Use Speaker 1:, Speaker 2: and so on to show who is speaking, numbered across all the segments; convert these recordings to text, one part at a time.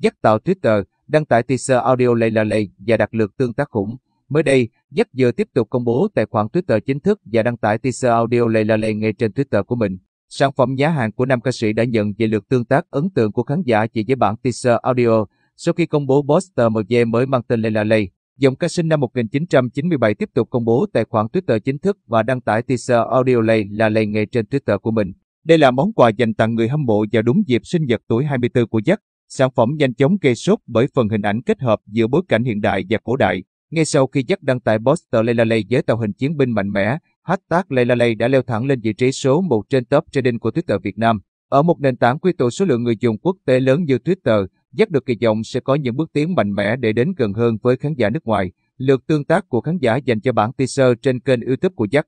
Speaker 1: Dắt tạo Twitter đăng tải teaser audio lay là lay và đạt lượt tương tác khủng. Mới đây, Dắt vừa tiếp tục công bố tài khoản Twitter chính thức và đăng tải teaser audio lay là lay ngay trên Twitter của mình. Sản phẩm giá hàng của nam ca sĩ đã nhận về lượt tương tác ấn tượng của khán giả chỉ với bản teaser audio sau khi công bố poster MG mới mang tên Lay là lay. Giọng ca sinh năm 1997 tiếp tục công bố tài khoản Twitter chính thức và đăng tải teaser audio lay là lay ngay trên Twitter của mình. Đây là món quà dành tặng người hâm mộ và đúng dịp sinh nhật tuổi 24 của Jack. Sản phẩm nhanh chóng gây sốt bởi phần hình ảnh kết hợp giữa bối cảnh hiện đại và cổ đại. Ngay sau khi dắt đăng tải poster Layla Lay với tạo hình chiến binh mạnh mẽ, hashtag Lay đã leo thẳng lên vị trí số 1 trên top trending của Twitter Việt Nam. Ở một nền tảng quy tụ số lượng người dùng quốc tế lớn như Twitter, dắt được kỳ vọng sẽ có những bước tiến mạnh mẽ để đến gần hơn với khán giả nước ngoài. Lượt tương tác của khán giả dành cho bản teaser trên kênh YouTube của Jack.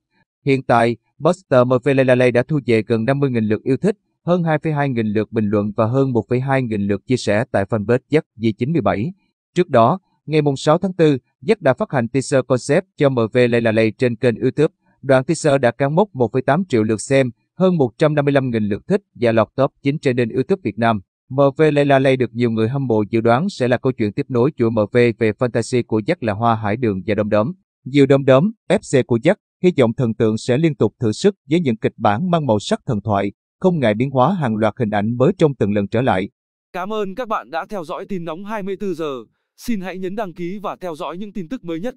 Speaker 1: Hiện tại, Buster Layla Lay đã thu về gần 50.000 lượt yêu thích, hơn 2,2 lượt bình luận và hơn 1,2 lượt chia sẻ tại fanpage Jack G97. Trước đó, ngày 6 tháng 4, Jack đã phát hành teaser concept cho MV Lay trên kênh YouTube. Đoạn teaser đã cán mốc 1,8 triệu lượt xem, hơn 155.000 lượt thích và lọt top 9 trên nền YouTube Việt Nam. MV la Lay được nhiều người hâm mộ dự đoán sẽ là câu chuyện tiếp nối chuỗi MV về fantasy của Jack là Hoa Hải Đường và Đom Đóm. Nhiều đom đóm, FC của Jack hy vọng thần tượng sẽ liên tục thử sức với những kịch bản mang màu sắc thần thoại, không ngại biến hóa hàng loạt hình ảnh mới trong từng lần trở lại. Cảm ơn các bạn đã theo dõi tin nóng 24 giờ. Xin hãy nhấn đăng ký và theo dõi những tin tức mới nhất.